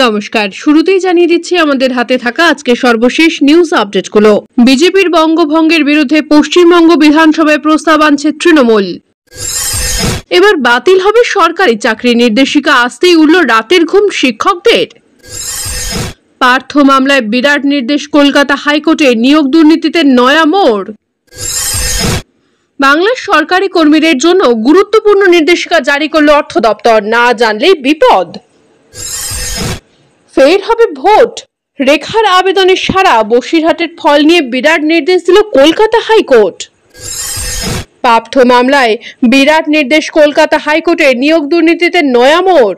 নমস্কার শুরুতেই জানিয়ে দিচ্ছি আমাদের হাতে থাকা আজকে সর্বশেষ নিউজ আপডেটগুলো বিজেপির বঙ্গভঙ্গের বিরুদ্ধে পশ্চিমবঙ্গ বিধানসভায় প্রস্তাব আনছে তৃণমূল এবার বাতিল হবে সরকারি চাকরি নির্দেশিকা আসতেই উঠল রাতের ঘুম শিক্ষকদের পার্থ মামলায় বিরাট নির্দেশ কলকাতা হাইকোর্টে নিয়োগ দুর্নীতিতে নয়া মোড় বাংলার সরকারি কর্মীদের জন্য গুরুত্বপূর্ণ নির্দেশিকা জারি করল অর্থ দপ্তর না জানলে বিপদ ফের হবে ভোট রেখার আবেদনের সারা বসিরহাটের ফল নিয়ে বিরাট নির্দেশ দিল কলকাতা হাইকোর্ট পাপ্থ মামলায় বিরাট নির্দেশ কলকাতা হাইকোর্টে নিয়োগ দুর্নীতিতে নয়া মোড়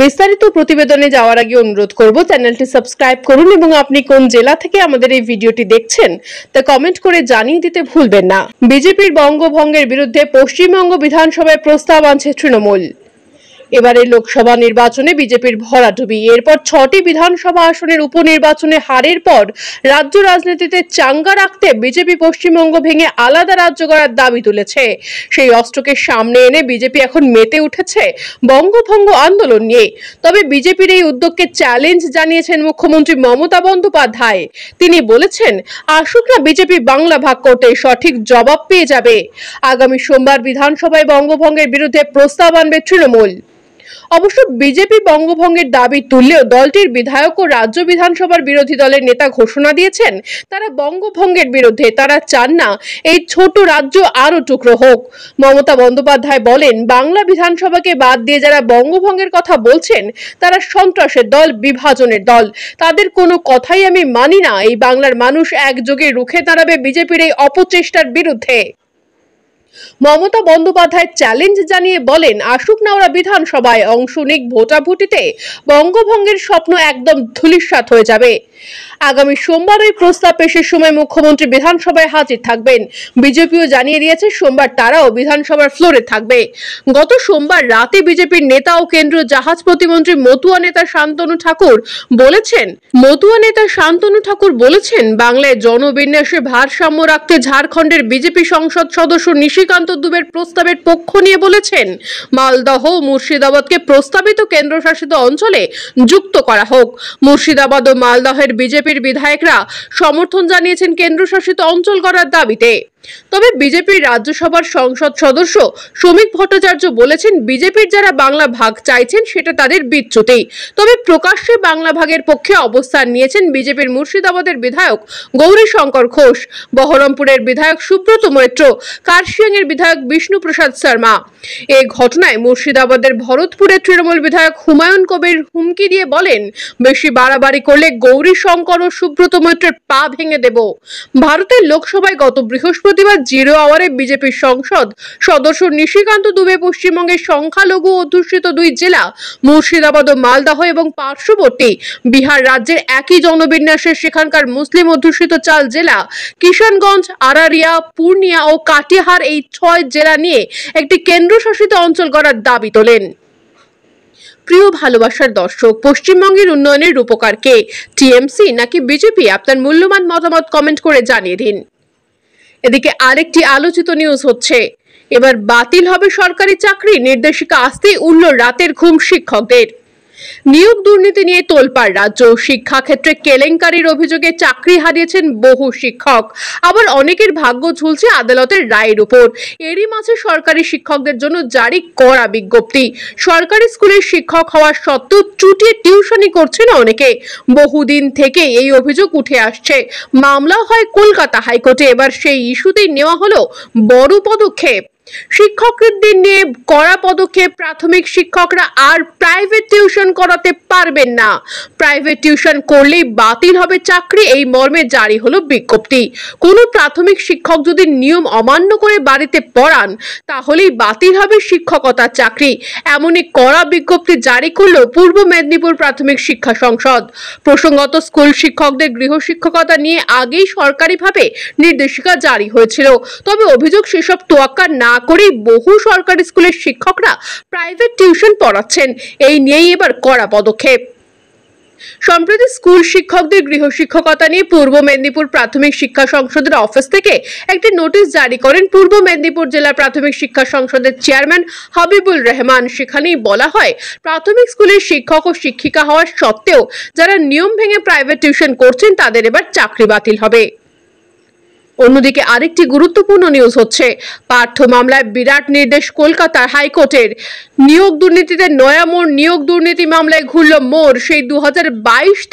বিস্তারিত প্রতিবেদনে যাওয়ার আগে অনুরোধ করব চ্যানেলটি সাবস্ক্রাইব করুন এবং আপনি কোন জেলা থেকে আমাদের এই ভিডিওটি দেখছেন তা কমেন্ট করে জানিয়ে দিতে ভুলবেন না বিজেপির বঙ্গভঙ্গের বিরুদ্ধে পশ্চিমবঙ্গ বিধানসভায় প্রস্তাব আনছে তৃণমূল এবারের লোকসভা নির্বাচনে বিজেপির ভরাডুবি এরপর ছটি বিধানসভা আসনের উপনির্বাচনে হারের পর রাজ্য রাজনীতিতে চাঙ্গা রাখতে বিজেপি পশ্চিমবঙ্গ ভেঙে আলাদা রাজ্য করার দাবি তুলেছে সেই অস্ত্রকে সামনে এনে বিজেপি এখন মেতে উঠেছে বঙ্গভঙ্গ আন্দোলন নিয়ে তবে বিজেপির এই উদ্যোগকে চ্যালেঞ্জ জানিয়েছেন মুখ্যমন্ত্রী মমতা বন্দ্যোপাধ্যায় তিনি বলেছেন আসুক না বিজেপি বাংলা ভাগ করতে সঠিক জবাব পেয়ে যাবে আগামী সোমবার বিধানসভায় বঙ্গভঙ্গের বিরুদ্ধে প্রস্তাব আনবে তৃণমূল অবশ্য বিজেপি বঙ্গভঙ্গের দাবি তুললেও দলটির বিধায়ক ও রাজ্য বিধানসভার বিরোধী দলের নেতা ঘোষণা দিয়েছেন তারা বঙ্গভঙ্গের বিরুদ্ধে তারা চান না এই ছোট রাজ্য আরও টুকরো হোক মমতা বন্দ্যোপাধ্যায় বলেন বাংলা বিধানসভাকে বাদ দিয়ে যারা বঙ্গভঙ্গের কথা বলছেন তারা সন্ত্রাসের দল বিভাজনের দল তাদের কোনো কথাই আমি মানি না এই বাংলার মানুষ একযোগে রুখে দাঁড়াবে বিজেপির এই অপচেষ্টার বিরুদ্ধে মমতা বন্দ্যোপাধ্যায় চ্যালেঞ্জ জানিয়ে বলেন আশুক নাওরা বিধানসভায় অংশ নিক ভোটাভুটিতে বঙ্গভঙ্গের স্বপ্ন একদম ধুলিস্বাত হয়ে যাবে আগামী সোমবার ওই প্রস্তাব পেশের সময় মুখ্যমন্ত্রী বিধানসভায় হাজির থাকবেন বিজেপিও জানিয়ে দিয়েছে সোমবার তারাও বিধানসভার ফ্লোরে থাকবে গত সোমবার রাতে বিজেপির নেতা ও কেন্দ্রীয় জাহাজ প্রতিমন্ত্রী মতুয়া নেতা শান্তনু ঠাকুর বলেছেন মতুয়া নেতা শান্তনু ঠাকুর বলেছেন বাংলায় জনবিন্যাসে ভারসাম্য রাখতে ঝাড়খণ্ডের বিজেপি সংসদ সদস্য নিশিকান্ত দুবের প্রস্তাবের পক্ষ নিয়ে বলেছেন মালদহ মুর্শিদাবাদকে প্রস্তাবিত কেন্দ্রশাসিত অঞ্চলে যুক্ত করা হোক মুর্শিদাবাদ ও মালদহের বিজেপির বিধায়করা সমর্থন জানিয়েছেন কেন্দ্রশাসিত অঞ্চল করার দাবিতে তবে বিজেপির রাজ্যসভার সংসদ সদস্য শ্রমিক ভট্টাচার্য বলেছেন বিজেপির যারা বাংলা ভাগ চাইছেন সেটা তাদের বিচ্যুতি তবে প্রকাশ্যে বাংলা ভাগের পক্ষে অবস্থান নিয়েছেন বিজেপির মুর্শিদাবাদের বিধায়ক গৌরী শঙ্কর ঘোষ বহরমপুরের বিধায়ক সুব্রত মৈত্র এর বিধায়ক বিষ্ণুপ্রসাদ শর্মা এ ঘটনায় মুর্শিদাবাদের ভরতপুরের তৃণমূল বিধায়ক হুমায়ুন কবির হুমকি দিয়ে বলেন বেশি বাড়াবাড়ি করলে গৌরী শঙ্কর ও সুব্রত মৈত্রের পা ভেঙে দেব ভারতের লোকসভায় গত বৃহস্পতি বৃহস্পতিবার জিরো আওয়ারে বিজেপির সংসদ সদস্য নিশিকান্ত দুবে পশ্চিমবঙ্গের সংখ্যালঘু অধ্যুষিত দুই জেলা মুর্শিদাবাদ ও মালদাহ এবং পার্শ্ববর্তী বিহার রাজ্যের একই জনবিন্যাসের সেখানকার মুসলিম অধ্যুষিত চাল জেলা কিষানগঞ্জ আরারিয়া পূর্ণিয়া ও কাটিহার এই ছয় জেলা নিয়ে একটি কেন্দ্রশাসিত অঞ্চল গড়ার দাবি তোলেন প্রিয় ভালোবাসার দর্শক পশ্চিমবঙ্গের উন্নয়নের রূপকার কে টিএমসি নাকি বিজেপি আপনার মূল্যবান মতামত কমেন্ট করে জানিয়ে দিন এদিকে আরেকটি আলোচিত নিউজ হচ্ছে এবার বাতিল হবে সরকারি চাকরি নির্দেশিকা আসতেই উঠল রাতের ঘুম শিক্ষকদের নিয়োগ দুর্নীতি নিয়ে তোলপাড় রাজ্য শিক্ষাক্ষেত্রে কেলেঙ্কারির অভিযোগে চাকরি হারিয়েছেন বহু শিক্ষক আবার অনেকের ভাগ্য ঝুলছে আদালতের রায়ের উপর এরই মাঝে সরকারি শিক্ষকদের জন্য জারি করা বিজ্ঞপ্তি সরকারি স্কুলের শিক্ষক হওয়ার সত্ত্বেও চুটিয়ে টিউশনই করছেন অনেকে বহুদিন থেকে এই অভিযোগ উঠে আসছে মামলা হয় কলকাতা হাইকোর্টে এবার সেই ইস্যুতেই নেওয়া হলো বড় পদক্ষেপ শিক্ষকদের নিয়ে কড়া পদক্ষেপ প্রাথমিক শিক্ষকরা আর প্রাইভেট টিউশন করাতে পারবেন না প্রাইভেট টিউশন করলেই বাতিল হবে চাকরি এই মর্মে জারি হলো বিজ্ঞপ্তি কোনো প্রাথমিক শিক্ষক যদি নিয়ম অমান্য করে বাড়িতে পড়ান তাহলেই বাতিল হবে শিক্ষকতা চাকরি এমনই কড়া বিজ্ঞপ্তি জারি করল পূর্ব মেদিনীপুর প্রাথমিক শিক্ষা সংসদ প্রসঙ্গত স্কুল শিক্ষকদের গৃহ শিক্ষকতা নিয়ে আগেই সরকারিভাবে নির্দেশিকা জারি হয়েছিল তবে অভিযোগ সেসব তোয়াক্কা না না করেই বহু সরকারি স্কুলের শিক্ষকরা প্রাইভেট টিউশন পড়াচ্ছেন এই নিয়েই এবার কড়া পদক্ষেপ সম্প্রতি স্কুল শিক্ষকদের গৃহ শিক্ষকতা নিয়ে পূর্ব মেদিনীপুর প্রাথমিক শিক্ষা সংসদের অফিস থেকে একটি নোটিশ জারি করেন পূর্ব মেদিনীপুর জেলা প্রাথমিক শিক্ষা সংসদের চেয়ারম্যান হাবিবুল রহমান সেখানেই বলা হয় প্রাথমিক স্কুলের শিক্ষক ও শিক্ষিকা হওয়ার সত্ত্বেও যারা নিয়ম ভেঙে প্রাইভেট টিউশন করছেন তাদের এবার চাকরি বাতিল হবে অন্যদিকে আরেকটি গুরুত্বপূর্ণ নিউজ হচ্ছে পার্থ মামলায় বিরাট নির্দেশ কলকাতার হাইকোর্টের নিয়োগ দুর্নীতিতে নয়া মোড় নিয়োগ দুর্নীতি মামলায় ঘুরল মোড় সেই দু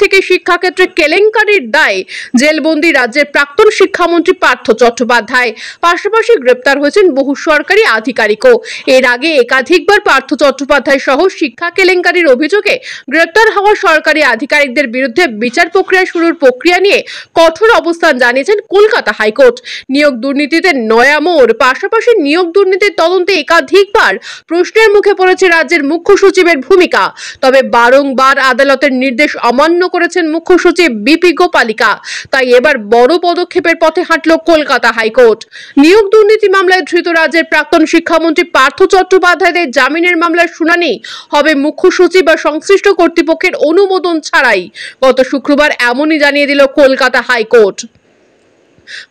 থেকে শিক্ষাক্ষেত্রে কেলেঙ্কারির দায়ে জেলবন্দি রাজ্যের প্রাক্তন শিক্ষামন্ত্রী পার্থ চট্টোপাধ্যায় পাশাপাশি গ্রেপ্তার হয়েছেন বহু সরকারি আধিকারিকও এর আগে একাধিকবার পার্থ চট্টোপাধ্যায় সহ শিক্ষা কেলেঙ্কারির অভিযোগে গ্রেপ্তার হওয়া সরকারি আধিকারিকদের বিরুদ্ধে বিচার প্রক্রিয়া শুরুর প্রক্রিয়া নিয়ে কঠোর অবস্থান জানিয়েছেন কলকাতা হাই হাইকোর্ট নিয়োগ দুর্নীতিতে নয়া মোড় পাশাপাশি নিয়োগ দুর্নীতির তদন্তে একাধিকবার প্রশ্নের মুখে পড়েছে রাজ্যের মুখ্য সচিবের ভূমিকা তবে বারংবার আদালতের নির্দেশ অমান্য করেছেন মুখ্য সচিব বিপি গোপালিকা তাই এবার বড় পদক্ষেপের পথে হাঁটল কলকাতা হাইকোর্ট নিয়োগ দুর্নীতি মামলায় ধৃত রাজ্যের প্রাক্তন শিক্ষামন্ত্রী পার্থ চট্টোপাধ্যায়দের জামিনের মামলার শুনানি হবে মুখ্য সচিব বা সংশ্লিষ্ট কর্তৃপক্ষের অনুমোদন ছাড়াই গত শুক্রবার এমনই জানিয়ে দিল কলকাতা হাইকোর্ট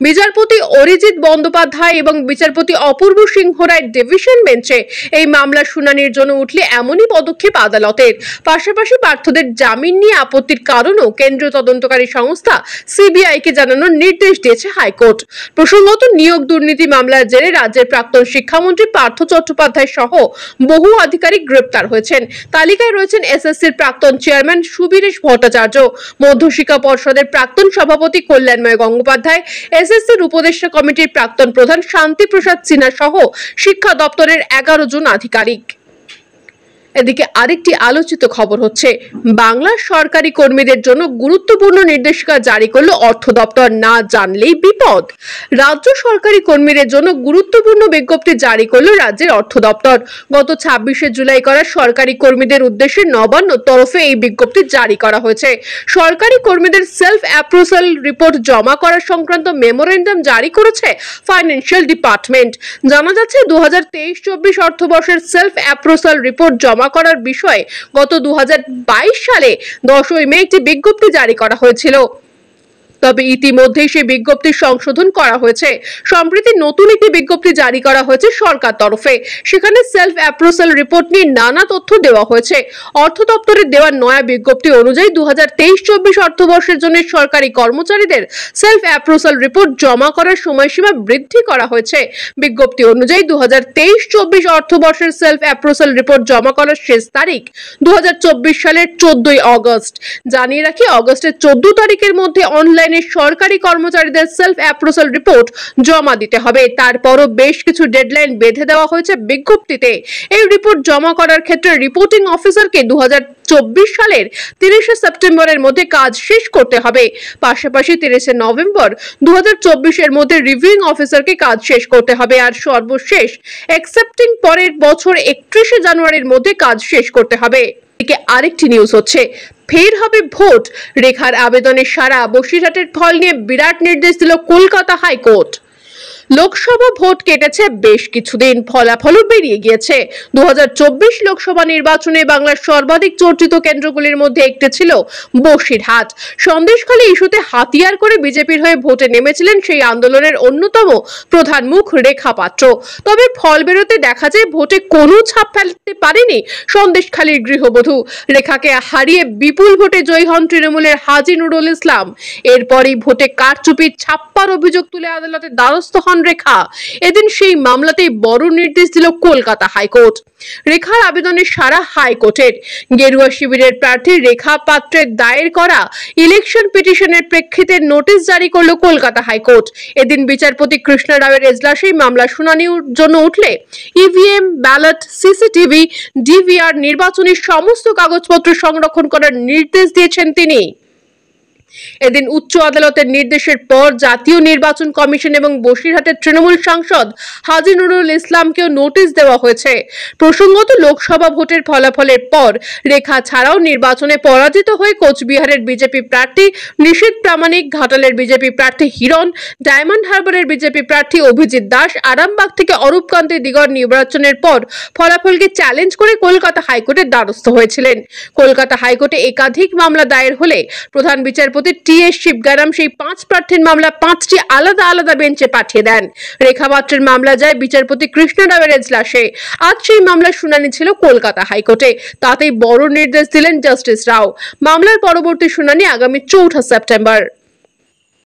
বিচারপতি অরিজিৎ বন্দ্যোপাধ্যায় এবং বিচারপতি অপূর্ব সিংহ রায়ের ডিভিশন বেঞ্চে এই মামলার শুনানির জন্য উঠলে এমনই পদক্ষেপ আদালতের পাশাপাশি পার্থদের জামিন নিয়ে আপত্তির কারণও কেন্দ্রীয় তদন্তকারী সংস্থা সিবিআইকে জানানোর নির্দেশ দিয়েছে হাইকোর্ট প্রসঙ্গত নিয়োগ দুর্নীতি মামলার জেরে রাজ্যের প্রাক্তন শিক্ষামন্ত্রী পার্থ চট্টোপাধ্যায় সহ বহু আধিকারিক গ্রেপ্তার হয়েছেন তালিকায় রয়েছেন এসএসসির প্রাক্তন চেয়ারম্যান সুবীরেশ ভট্টাচার্য মধ্যশিক্ষা পর্ষদের প্রাক্তন সভাপতি কল্যাণময় গঙ্গোপাধ্যায় এসএসসির উপদেষ্টা কমিটির প্রাক্তন প্রধান শান্তিপ্রসাদ সিনহা সহ শিক্ষা দপ্তরের এগারো জন আধিকারিক এদিকে আরেকটি আলোচিত খবর হচ্ছে বাংলা সরকারি কর্মীদের জন্য গুরুত্বপূর্ণ নির্দেশিকা জারি করলো অর্থ দপ্তর না জানলেই বিপদ রাজ্য সরকারি কর্মীদের জন্য গুরুত্বপূর্ণ বিজ্ঞপ্তি জারি করলো রাজ্যের অর্থ দপ্তর গত ছাব্বিশে জুলাই করা সরকারি কর্মীদের উদ্দেশ্যে নবান্ন তরফে এই বিজ্ঞপ্তি জারি করা হয়েছে সরকারি কর্মীদের সেলফ অ্যাপ্রুভাল রিপোর্ট জমা করার সংক্রান্ত মেমোরেন্ডাম জারি করেছে ফাইন্যান্সিয়াল ডিপার্টমেন্ট জানা যাচ্ছে দু হাজার তেইশ চব্বিশ অর্থবর্ষের সেলফ অ্যাপ্রুভাল রিপোর্ট জমা করার বিষয়ে গত দু সালে দশই মে একটি বিজ্ঞপ্তি জারি করা হয়েছিল তবে ইতিমধ্যেই সেই বিজ্ঞপ্তি সংশোধন করা হয়েছে সম্প্রতি নতুন একটি বিজ্ঞপ্তি জারি করা হয়েছে সরকার তরফে সেখানে সেলফ অ্যাপ্রোসাল রিপোর্ট নিয়ে নানা তথ্য দেওয়া হয়েছে অর্থ দপ্তরের দেওয়া নয়া বিজ্ঞপ্তি অনুযায়ী দু হাজার তেইশ চব্বিশ অর্থবর্ষের জন্য সরকারি কর্মচারীদের সেলফ অ্যাপ্রোসাল রিপোর্ট জমা করার সময়সীমা বৃদ্ধি করা হয়েছে বিজ্ঞপ্তি অনুযায়ী দু হাজার তেইশ চব্বিশ অর্থবর্ষের সেলফ অ্যাপ্রোসাল রিপোর্ট জমা করার শেষ তারিখ দু সালের চোদ্দই অগস্ট জানিয়ে রাখি অগস্টের চোদ্দ তারিখের মধ্যে অনলাইন প্রতিষ্ঠানের সরকারি কর্মচারীদের সেলফ অ্যাপ্রোসাল রিপোর্ট জমা দিতে হবে তারপরও বেশ কিছু ডেডলাইন বেঁধে দেওয়া হয়েছে বিজ্ঞপ্তিতে এই রিপোর্ট জমা করার ক্ষেত্রে রিপোর্টিং অফিসারকে দু চব্বিশ সালের তিরিশে সেপ্টেম্বরের মধ্যে কাজ শেষ করতে হবে পাশাপাশি তিরিশে নভেম্বর দু এর মধ্যে রিভিউইং অফিসারকে কাজ শেষ করতে হবে আর সর্বশেষ অ্যাকসেপ্টিং পরের বছর একত্রিশে জানুয়ারির মধ্যে কাজ শেষ করতে হবে দিকে আরেকটি নিউজ হচ্ছে ফের হবে ভোট রেখার আবেদনের সারা বসিরহাটের ফল নিয়ে বিরাট নির্দেশ দিল কলকাতা হাইকোর্ট লোকসভা ভোট কেটেছে বেশ কিছুদিন ফলাফলও বেরিয়ে গিয়েছে দু লোকসভা নির্বাচনে বাংলার সর্বাধিক চর্চিত কেন্দ্রগুলির মধ্যে একটি ছিল বসিরহাট সন্দেশখালী ইস্যুতে হাতিয়ার করে বিজেপির হয়ে ভোটে নেমেছিলেন সেই আন্দোলনের অন্যতম প্রধান মুখ রেখা পাত্র তবে ফল বেরোতে দেখা যায় ভোটে কোনো ছাপ ফেলতে পারেনি সন্দেশখালীর গৃহবধূ রেখাকে হারিয়ে বিপুল ভোটে জয়ী হন তৃণমূলের হাজি নুরুল ইসলাম এরপরই ভোটে কারচুপির ছাপ্পার অভিযোগ তুলে আদালতে দ্বারস্থ হন রেখা এদিন সেই মামলাতে বড় নির্দেশ দিল কলকাতা হাইকোর্ট রেখার আবেদনে সারা হাইকোর্টের গেরুয়া শিবিরের প্রার্থী রেখা পাত্রের দায়ের করা ইলেকশন পিটিশনের প্রেক্ষিতে নোটিশ জারি করল কলকাতা হাইকোর্ট এদিন বিচারপতি কৃষ্ণ রাওয়ের এজলাসেই মামলা শুনানির জন্য উঠলে ইভিএম ব্যালট সিসিটিভি ডিভিআর নির্বাচনী সমস্ত কাগজপত্র সংরক্ষণ করার নির্দেশ দিয়েছেন তিনি এদিন উচ্চ আদালতের নির্দেশের পর জাতীয় নির্বাচন কমিশন এবং বসিরহাটের তৃণমূল সাংসদ হাজি নুরুল ইসলামকেও নোটিশ দেওয়া হয়েছে প্রসঙ্গত লোকসভা ভোটের ফলাফলের পর রেখা ছাড়াও নির্বাচনে পরাজিত হয়ে কোচবিহারের বিজেপি প্রার্থী নিশীত প্রামাণিক ঘাটালের বিজেপি প্রার্থী হিরণ ডায়মন্ড হারবারের বিজেপি প্রার্থী অভিজিৎ দাস আরামবাগ থেকে অরূপকান্তি দিগর নির্বাচনের পর ফলাফলকে চ্যালেঞ্জ করে কলকাতা হাইকোর্টের দ্বারস্থ হয়েছিলেন কলকাতা হাইকোর্টে একাধিক মামলা দায়ের হলে প্রধান বিচারপতি বিচারপতি টি এস শিবগারাম সেই পাঁচ প্রার্থীর মামলা পাঁচটি আলাদা আলাদা বেঞ্চে পাঠিয়ে দেন রেখাপাত্রের মামলা যায় বিচারপতি কৃষ্ণ রাবের এজলাসে আজ সেই মামলার শুনানি ছিল কলকাতা হাইকোর্টে তাতেই বড় নির্দেশ দিলেন জাস্টিস রাও মামলার পরবর্তী শুনানি আগামী চৌঠা সেপ্টেম্বর